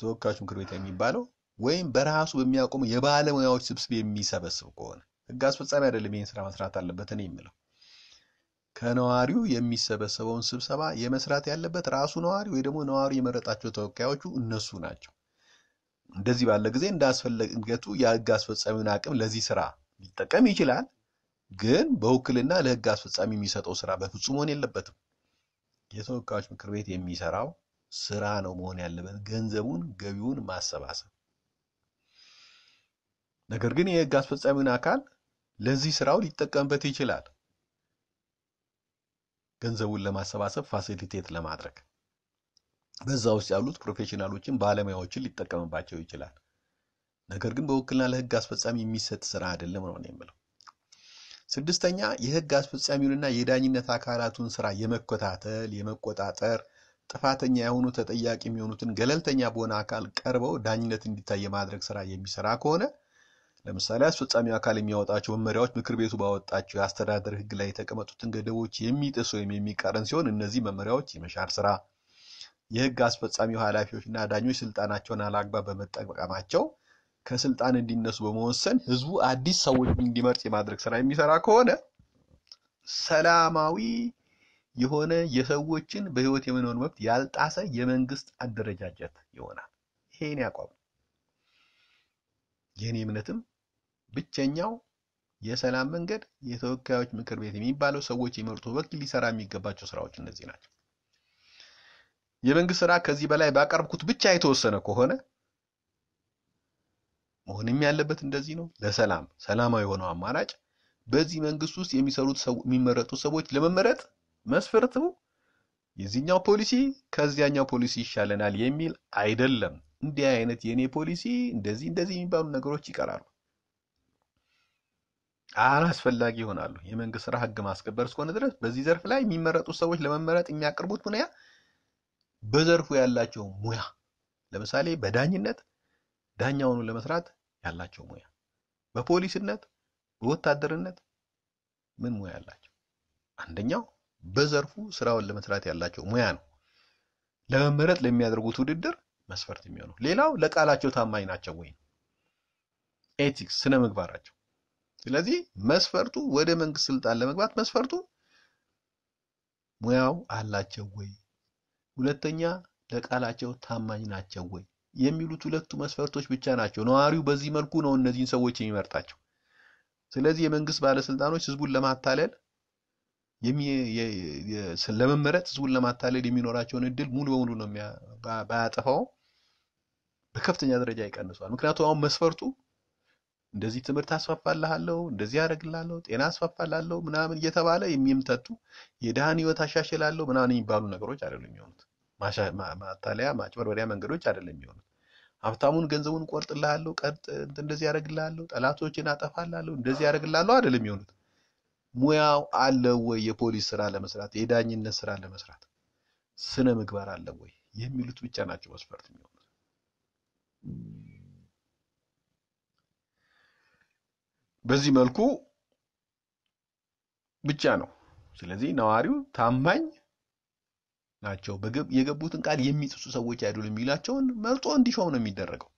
S1: ተወካዮች ምክር ቤት የሚባለው ወይም በራሱ በሚያቆሙ የባለሙያዎች ስብስብ የሚሰበስብ ከሆነ ህግ አስፈጻሚ አይደለም ይህን ስራ መስራት አለበት እኔ የምለው ከነዋሪው የሚሰበሰበውን ስብሰባ የመስራት ያለበት ራሱ ነዋሪ ወይ ደግሞ ነዋሪ የመረጣቸው ተወካዮቹ እነሱ ናቸው። እንደዚህ ባለ ጊዜ እንዳስፈለገቱ የህግ አስፈጻሚውን አቅም ለዚህ ስራ ሊጠቀም ይችላል። ግን በውክልና ለህግ አስፈጻሚ የሚሰጠው ስራ በፍጹም መሆን የለበትም። የተወካዮች ምክር ቤት የሚሰራው ስራ ነው መሆን ያለበት፣ ገንዘቡን ገቢውን ማሰባሰብ። ነገር ግን የህግ አስፈጻሚውን አካል ለዚህ ስራው ሊጠቀምበት ይችላል፣ ገንዘቡን ለማሰባሰብ ፋሲሊቴት ለማድረግ በዛ ውስጥ ያሉት ፕሮፌሽናሎችን ባለሙያዎችን ሊጠቀምባቸው ይችላል። ነገር ግን በውክልና ለህግ አስፈጻሚ የሚሰጥ ስራ አይደለም ነው የምለው። ስድስተኛ የህግ አስፈጻሚውንና የዳኝነት አካላቱን ስራ የመከታተል የመቆጣጠር ጥፋተኛ የሆኑ ተጠያቂ የሚሆኑትን ገለልተኛ በሆነ አካል ቀርበው ዳኝነት እንዲታይ የማድረግ ስራ የሚሰራ ከሆነ ለምሳሌ አስፈጻሚው አካል የሚያወጣቸው መመሪያዎች ምክር ቤቱ ባወጣቸው የአስተዳደር ህግ ላይ የተቀመጡትን ገደቦች የሚጥስ ወይም የሚቃረን ሲሆን እነዚህ መመሪያዎች የመሻር ስራ የህግ አስፈጻሚው ኃላፊዎችና ዳኞች ስልጣናቸውን አላግባብ በመጠቀማቸው ከስልጣን እንዲነሱ በመወሰን ህዝቡ አዲስ ሰዎች እንዲመርጥ የማድረግ ስራ የሚሰራ ከሆነ ሰላማዊ የሆነ የሰዎችን በህይወት የመኖር መብት ያልጣሰ የመንግስት አደረጃጀት ይሆናል። ይሄን ያቋም የእኔ እምነትም ብቸኛው የሰላም መንገድ የተወካዮች ምክር ቤት የሚባለው ሰዎች የመርጡ ወኪል ሊሰራ የሚገባቸው ስራዎች እነዚህ ናቸው። የመንግስት ስራ ከዚህ በላይ ባቀርብኩት ብቻ የተወሰነ ከሆነ መሆንም ያለበት እንደዚህ ነው። ለሰላም ሰላማዊ የሆነው አማራጭ በዚህ መንግስት ውስጥ የሚሰሩት የሚመረጡ ሰዎች ለመመረጥ መስፈርቱ የዚህኛው ፖሊሲ ከዚያኛው ፖሊሲ ይሻለናል የሚል አይደለም። እንዲህ አይነት የእኔ ፖሊሲ እንደዚህ እንደዚህ የሚባሉ ነገሮች ይቀራሉ፣ አላስፈላጊ ይሆናሉ። የመንግስት ስራ ህግ ማስከበር እስከሆነ ድረስ በዚህ ዘርፍ ላይ የሚመረጡ ሰዎች ለመመረጥ የሚያቀርቡት ሙያ በዘርፉ ያላቸው ሙያ ለምሳሌ በዳኝነት ዳኛ ለመስራት ያላቸው ሙያ በፖሊስነት በወታደርነት ምን ሙያ አላቸው? አንደኛው በዘርፉ ስራውን ለመስራት ያላቸው ሙያ ነው። ለመመረጥ ለሚያደርጉት ውድድር መስፈርት የሚሆነው። ሌላው ለቃላቸው ታማኝ ናቸው ወይ ኤቲክስ፣ ስነ ምግባራቸው። ስለዚህ መስፈርቱ ወደ መንግስት ስልጣን ለመግባት መስፈርቱ ሙያው አላቸው ወይ፣ ሁለተኛ ለቃላቸው ታማኝ ናቸው ወይ የሚሉት ሁለቱ መስፈርቶች ብቻ ናቸው። ነዋሪው በዚህ መልኩ ነው እነዚህን ሰዎች የሚመርጣቸው። ስለዚህ የመንግስት ባለስልጣኖች ህዝቡን ለማታለል ለመመረጥ ህዝቡን ለማታለል የሚኖራቸውን እድል ሙሉ በሙሉ ነው ባያጠፋው በከፍተኛ ደረጃ ይቀንሷል። ምክንያቱም አሁን መስፈርቱ እንደዚህ ትምህርት አስፋፋልሃለሁ፣ እንደዚህ አደርግልሃለሁ፣ ጤና አስፋፋልሃለሁ ምናምን እየተባለ የሚምተቱ የድሃን ህይወት አሻሽላለሁ ምናምን የሚባሉ ነገሮች አይደሉም የሚሆኑት። ማታለያ ማጭበርበሪያ መንገዶች አይደለም የሚሆኑት። ሀብታሙን ገንዘቡን ቆርጥልሃለሁ፣ ቀርጥ እንደዚህ ያደርግልሃለሁ፣ ጠላቶችን አጠፋልሃለሁ፣ እንደዚህ ያደርግልሃለሁ አይደለም የሚሆኑት። ሙያው አለው ወይ የፖሊስ ስራ ለመስራት የዳኝነት ስራ ለመስራት ስነ ምግባር አለው ወይ የሚሉት ብቻ ናቸው መስፈርት የሚሆኑት። በዚህ መልኩ ብቻ ነው። ስለዚህ ነዋሪው ታማኝ ናቸው የገቡትን ቃል የሚጥሱ ሰዎች አይደሉም የሚላቸውን መርጦ እንዲሾም ነው የሚደረገው።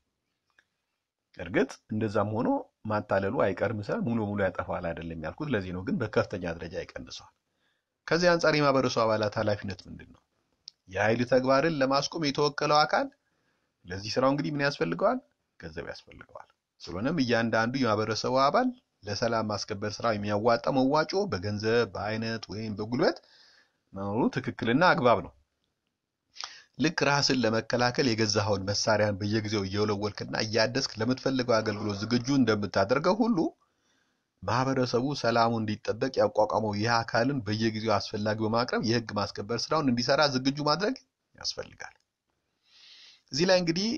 S1: እርግጥ እንደዛም ሆኖ ማታለሉ አይቀርም ሳይሆን ሙሉ ሙሉ ያጠፋል አይደለም ያልኩት ለዚህ ነው። ግን በከፍተኛ ደረጃ ይቀንሰዋል። ከዚህ አንጻር የማህበረሰቡ አባላት ኃላፊነት ምንድን ነው? የኃይል ተግባርን ለማስቆም የተወከለው አካል ለዚህ ስራው እንግዲህ ምን ያስፈልገዋል? ገንዘብ ያስፈልገዋል። ስለሆነም እያንዳንዱ የማህበረሰቡ አባል ለሰላም ማስከበር ስራ የሚያዋጣው መዋጮ በገንዘብ በአይነት ወይም በጉልበት መኖሩ ትክክልና አግባብ ነው። ልክ ራስን ለመከላከል የገዛኸውን መሳሪያን በየጊዜው እየወለወልክና እያደስክ ለምትፈልገው አገልግሎት ዝግጁ እንደምታደርገው ሁሉ ማህበረሰቡ ሰላሙ እንዲጠበቅ ያቋቋመው ይህ አካልን በየጊዜው አስፈላጊ በማቅረብ የህግ ማስከበር ስራውን እንዲሰራ ዝግጁ ማድረግ ያስፈልጋል። እዚህ ላይ እንግዲህ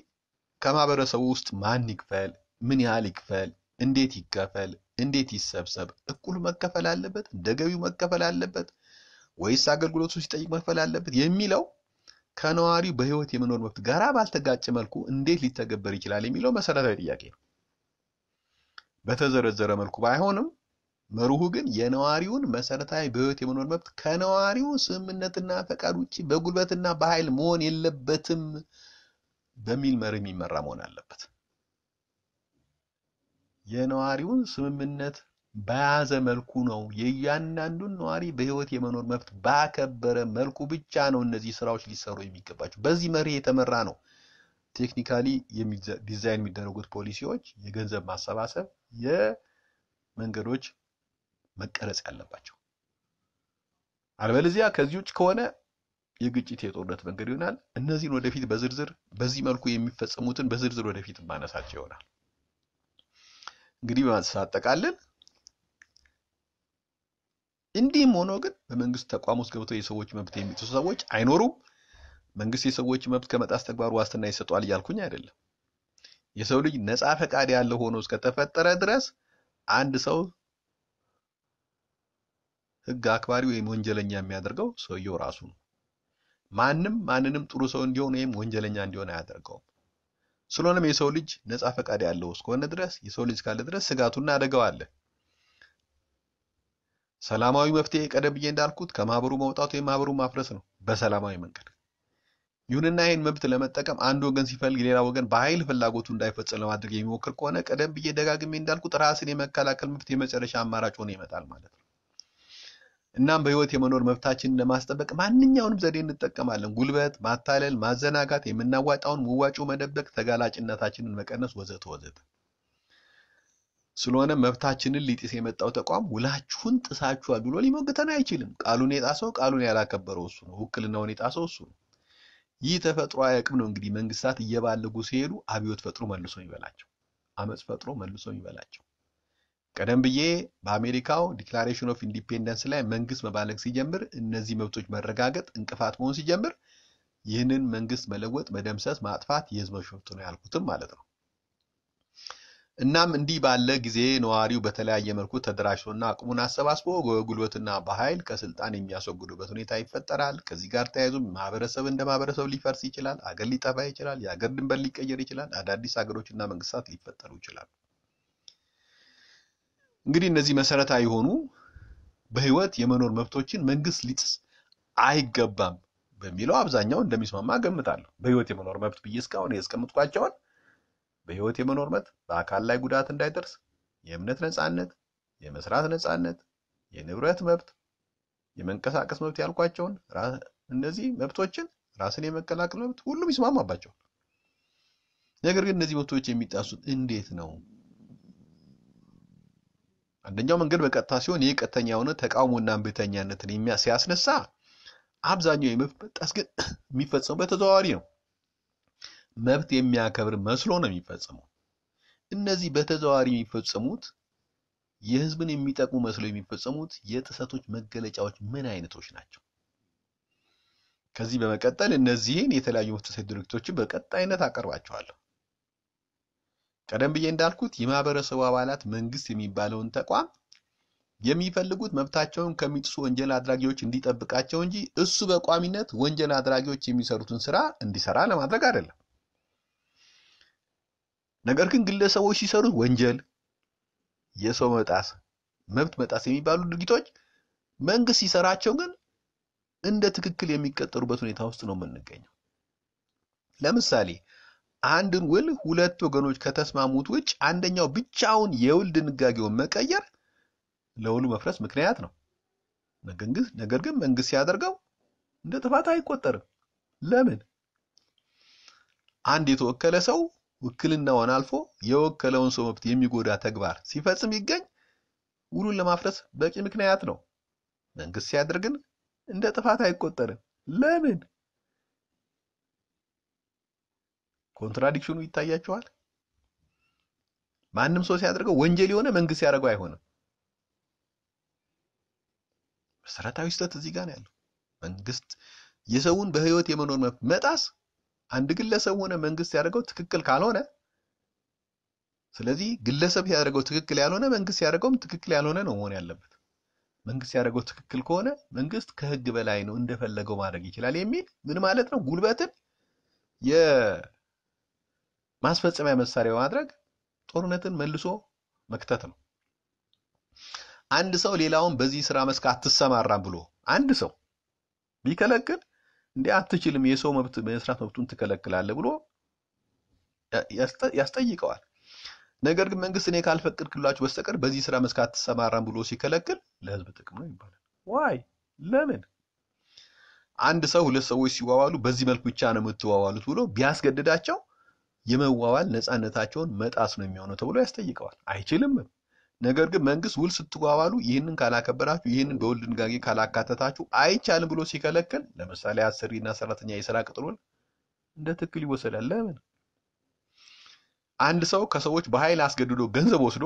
S1: ከማህበረሰቡ ውስጥ ማን ይክፈል፣ ምን ያህል ይክፈል፣ እንዴት ይከፈል፣ እንዴት ይሰብሰብ፣ እኩል መከፈል አለበት፣ እንደ ገቢው መከፈል አለበት፣ ወይስ አገልግሎቱ ሲጠይቅ መክፈል አለበት የሚለው ከነዋሪው በህይወት የመኖር መብት ጋራ ባልተጋጨ መልኩ እንዴት ሊተገበር ይችላል የሚለው መሰረታዊ ጥያቄ ነው። በተዘረዘረ መልኩ ባይሆንም መርሁ ግን የነዋሪውን መሰረታዊ በህይወት የመኖር መብት ከነዋሪው ስምምነትና ፈቃድ ውጭ በጉልበትና በኃይል መሆን የለበትም በሚል መርህ የሚመራ መሆን አለበት። የነዋሪውን ስምምነት በያዘ መልኩ ነው። የእያንዳንዱን ነዋሪ በህይወት የመኖር መብት ባከበረ መልኩ ብቻ ነው እነዚህ ስራዎች ሊሰሩ የሚገባቸው። በዚህ መሪ የተመራ ነው ቴክኒካሊ ዲዛይን የሚደረጉት ፖሊሲዎች፣ የገንዘብ ማሰባሰብ፣ የመንገዶች መቀረጽ ያለባቸው። አልበለዚያ ከዚህ ውጭ ከሆነ የግጭት የጦርነት መንገድ ይሆናል። እነዚህን ወደፊት በዝርዝር በዚህ መልኩ የሚፈጸሙትን በዝርዝር ወደፊት ማነሳቸው ይሆናል። እንግዲህ በማሳጠቃለን ያም ሆኖ ግን በመንግስት ተቋም ውስጥ ገብተው የሰዎች መብት የሚጥሱ ሰዎች አይኖሩም። መንግስት የሰዎች መብት ከመጣስ ተግባር ዋስትና ይሰጠዋል እያልኩኝ አይደለም። የሰው ልጅ ነፃ ፈቃድ ያለው ሆኖ እስከተፈጠረ ድረስ አንድ ሰው ህግ አክባሪ ወይም ወንጀለኛ የሚያደርገው ሰውየው ራሱ ነው። ማንም ማንንም ጥሩ ሰው እንዲሆን ወይም ወንጀለኛ እንዲሆን አያደርገውም። ስለሆነም የሰው ልጅ ነፃ ፈቃድ ያለው እስከሆነ ድረስ የሰው ልጅ ካለ ድረስ ስጋቱና አደጋው አለ። ሰላማዊ መፍትሄ ቀደም ብዬ እንዳልኩት ከማህበሩ መውጣቱ የማህበሩ ማፍረስ ነው በሰላማዊ መንገድ። ይሁንና ይህን መብት ለመጠቀም አንድ ወገን ሲፈልግ ሌላ ወገን በኃይል ፍላጎቱ እንዳይፈጽም ለማድረግ የሚሞክር ከሆነ ቀደም ብዬ ደጋግሜ እንዳልኩት ራስን የመከላከል መብት የመጨረሻ አማራጭ ሆኖ ይመጣል ማለት ነው። እናም በህይወት የመኖር መብታችንን ለማስጠበቅ ማንኛውንም ዘዴ እንጠቀማለን። ጉልበት፣ ማታለል፣ ማዘናጋት፣ የምናዋጣውን መዋጮ መደበቅ፣ ተጋላጭነታችንን መቀነስ ወዘተ ወዘተ። ስለሆነ መብታችንን ሊጥስ የመጣው ተቋም ውላችሁን ጥሳችኋል ብሎ ሊሞግተን አይችልም። ቃሉን የጣሰው ቃሉን ያላከበረው እሱ ነው። ውክልናውን የጣሰው እሱ ነው። ይህ ተፈጥሮ አያውቅም ነው እንግዲህ መንግስታት እየባለጉ ሲሄዱ አብዮት ፈጥሮ መልሶ ይበላቸው፣ አመፅ ፈጥሮ መልሶ ይበላቸው። ቀደም ብዬ በአሜሪካው ዲክላሬሽን ኦፍ ኢንዲፔንደንስ ላይ መንግስት መባለግ ሲጀምር እነዚህ መብቶች መረጋገጥ እንቅፋት መሆን ሲጀምር ይህንን መንግስት መለወጥ፣ መደምሰስ፣ ማጥፋት የህዝብ መብት ነው ያልኩትም ማለት ነው። እናም እንዲህ ባለ ጊዜ ነዋሪው በተለያየ መልኩ ተደራጅቶና አቅሙን አሰባስቦ በጉልበትና በኃይል ከስልጣን የሚያስወግዱበት ሁኔታ ይፈጠራል። ከዚህ ጋር ተያይዞ ማህበረሰብ እንደ ማህበረሰብ ሊፈርስ ይችላል። አገር ሊጠፋ ይችላል። የአገር ድንበር ሊቀየር ይችላል። አዳዲስ ሀገሮችና መንግስታት ሊፈጠሩ ይችላሉ። እንግዲህ እነዚህ መሰረታዊ የሆኑ በህይወት የመኖር መብቶችን መንግስት ሊጥስ አይገባም በሚለው አብዛኛው እንደሚስማማ ገምታለሁ። በህይወት የመኖር መብት ብዬ እስካሁን ያስቀምጥኳቸውን በህይወት የመኖር መብት በአካል ላይ ጉዳት እንዳይደርስ፣ የእምነት ነጻነት፣ የመስራት ነጻነት፣ የንብረት መብት፣ የመንቀሳቀስ መብት ያልኳቸውን እነዚህ መብቶችን ራስን የመከላከል መብት ሁሉም ይስማማባቸዋል። ነገር ግን እነዚህ መብቶች የሚጣሱት እንዴት ነው? አንደኛው መንገድ በቀጥታ ሲሆን ይህ ቀጥተኛ የሆነ ተቃውሞና እምቢተኛነትን ሲያስነሳ፣ አብዛኛው የመብት መጣስ ግን [coughs] የሚፈጸሙ በተዘዋዋሪ ነው። መብት የሚያከብር መስሎ ነው የሚፈጸመው። እነዚህ በተዘዋዋሪ የሚፈጸሙት የህዝብን የሚጠቅሙ መስሎ የሚፈጸሙት የጥሰቶች መገለጫዎች ምን አይነቶች ናቸው? ከዚህ በመቀጠል እነዚህን የተለያዩ ጥሰት ድርጊቶችን በቀጣይነት አቀርባቸዋለሁ። ቀደም ብዬ እንዳልኩት የማህበረሰቡ አባላት መንግስት የሚባለውን ተቋም የሚፈልጉት መብታቸውን ከሚጥሱ ወንጀል አድራጊዎች እንዲጠብቃቸው እንጂ እሱ በቋሚነት ወንጀል አድራጊዎች የሚሰሩትን ስራ እንዲሰራ ለማድረግ አይደለም። ነገር ግን ግለሰቦች ሲሰሩት ወንጀል፣ የሰው መጣስ፣ መብት መጣስ የሚባሉ ድርጊቶች መንግስት ሲሰራቸው ግን እንደ ትክክል የሚቀጠሩበት ሁኔታ ውስጥ ነው የምንገኘው። ለምሳሌ አንድን ውል ሁለት ወገኖች ከተስማሙት ውጭ አንደኛው ብቻውን የውል ድንጋጌውን መቀየር ለውሉ መፍረስ ምክንያት ነው። ነገር ግን መንግስት ሲያደርገው እንደ ጥፋት አይቆጠርም። ለምን? አንድ የተወከለ ሰው ውክልናውን አልፎ የወከለውን ሰው መብት የሚጎዳ ተግባር ሲፈጽም ይገኝ ውሉን ለማፍረስ በቂ ምክንያት ነው። መንግስት ሲያደርግን እንደ ጥፋት አይቆጠርም። ለምን? ኮንትራዲክሽኑ ይታያችኋል። ማንም ሰው ሲያደርገው ወንጀል የሆነ መንግስት ሲያደርገው አይሆንም። መሰረታዊ ስህተት እዚህ ጋር ነው ያለው። መንግስት የሰውን በህይወት የመኖር መብት መጣስ አንድ ግለሰብ ሆነ መንግስት ያደርገው ትክክል ካልሆነ ስለዚህ ግለሰብ ያደርገው ትክክል ያልሆነ መንግስት ያደርገውም ትክክል ያልሆነ ነው መሆን ያለበት። መንግስት ያደርገው ትክክል ከሆነ መንግስት ከህግ በላይ ነው እንደፈለገው ማድረግ ይችላል የሚል ምን ማለት ነው? ጉልበትን የማስፈጸሚያ መሳሪያ በማድረግ ጦርነትን መልሶ መክተት ነው። አንድ ሰው ሌላውን በዚህ ስራ መስክ አትሰማራም ብሎ አንድ ሰው ቢከለክል እንዴ አትችልም፣ የሰው መብት የመስራት መብቱን ትከለክላለህ ብሎ ያስጠይቀዋል። ነገር ግን መንግስት እኔ ካልፈቀድክላችሁ በስተቀር በዚህ ስራ መስክ አትሰማራም ብሎ ሲከለክል ለህዝብ ጥቅም ነው ይባላል። ዋይ ለምን አንድ ሰው ሁለት ሰዎች ሲዋዋሉ በዚህ መልኩ ብቻ ነው የምትዋዋሉት ብሎ ቢያስገድዳቸው የመዋዋል ነፃነታቸውን መጣስ ነው የሚሆነው ተብሎ ያስጠይቀዋል። አይችልም። ነገር ግን መንግስት ውል ስትጓባሉ ይህንን ካላከበራችሁ ይህንን በውል ድንጋጌ ካላካተታችሁ አይቻልም ብሎ ሲከለከል፣ ለምሳሌ አሰሪና ሰራተኛ የስራ ቅጥሩን እንደ ትክክል ይወሰዳል። ለምን አንድ ሰው ከሰዎች በኃይል አስገድዶ ገንዘብ ወስዶ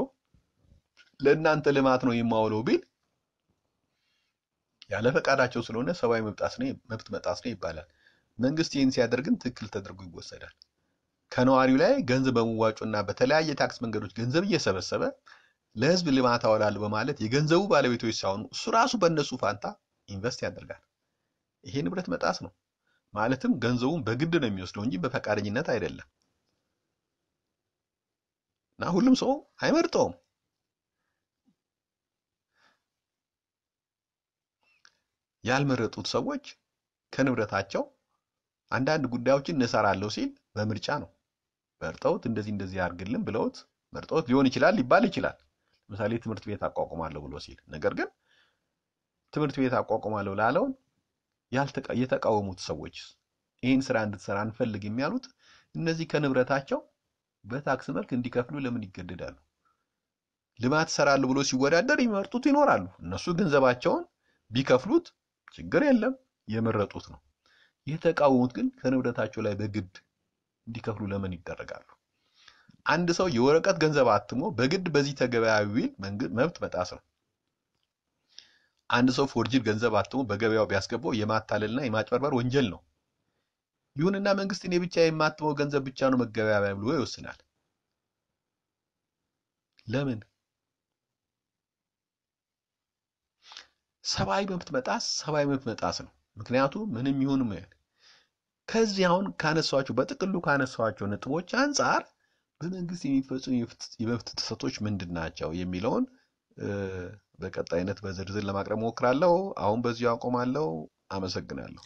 S1: ለእናንተ ልማት ነው የማውለው ቢል ያለ ፈቃዳቸው ስለሆነ ሰብአዊ መብት መጣስ ነው ይባላል። መንግስት ይህን ሲያደርግን ትክክል ተደርጎ ይወሰዳል። ከነዋሪው ላይ ገንዘብ በመዋጮና በተለያየ ታክስ መንገዶች ገንዘብ እየሰበሰበ ለህዝብ ልማት አውላለሁ በማለት የገንዘቡ ባለቤቶች ሳይሆኑ እሱ ራሱ በእነሱ ፋንታ ኢንቨስት ያደርጋል። ይሄ ንብረት መጣስ ነው። ማለትም ገንዘቡን በግድ ነው የሚወስደው እንጂ በፈቃደኝነት አይደለም። እና ሁሉም ሰው አይመርጠውም። ያልመረጡት ሰዎች ከንብረታቸው አንዳንድ ጉዳዮችን እንሰራለሁ ሲል በምርጫ ነው። መርጠውት እንደዚህ እንደዚህ ያርግልን ብለውት መርጠውት ሊሆን ይችላል ሊባል ይችላል። ለምሳሌ ትምህርት ቤት አቋቁማለሁ ብሎ ሲል፣ ነገር ግን ትምህርት ቤት አቋቁማለሁ ላለውን የተቃወሙት ሰዎች ይህን ስራ እንድትሰራ አንፈልግም የሚያሉት እነዚህ ከንብረታቸው በታክስ መልክ እንዲከፍሉ ለምን ይገደዳሉ? ልማት ይሰራሉ ብሎ ሲወዳደር ይመርጡት ይኖራሉ። እነሱ ገንዘባቸውን ቢከፍሉት ችግር የለም፣ የመረጡት ነው። የተቃወሙት ግን ከንብረታቸው ላይ በግድ እንዲከፍሉ ለምን ይደረጋሉ? አንድ ሰው የወረቀት ገንዘብ አትሞ በግድ በዚህ ተገበያ ቢል መብት መጣስ ነው። አንድ ሰው ፎርጅድ ገንዘብ አትሞ በገበያው ቢያስገባው የማታለልና የማጭበርበር ወንጀል ነው። ይሁንና መንግስት እኔ ብቻ የማትመው ገንዘብ ብቻ ነው መገበያያ ብሎ ይወስናል። ለምን? ሰብአዊ መብት መጣስ ሰብአዊ መብት መጣስ ነው። ምክንያቱ ምንም ይሁን ምን ከዚህ አሁን ካነሷቸው በጥቅሉ ካነሷቸው ነጥቦች አንጻር በመንግስት የሚፈጽሙ የመብት ጥሰቶች ምንድን ናቸው የሚለውን በቀጣይነት በዝርዝር ለማቅረብ ሞክራለሁ። አሁን በዚሁ አቆማለሁ። አመሰግናለሁ።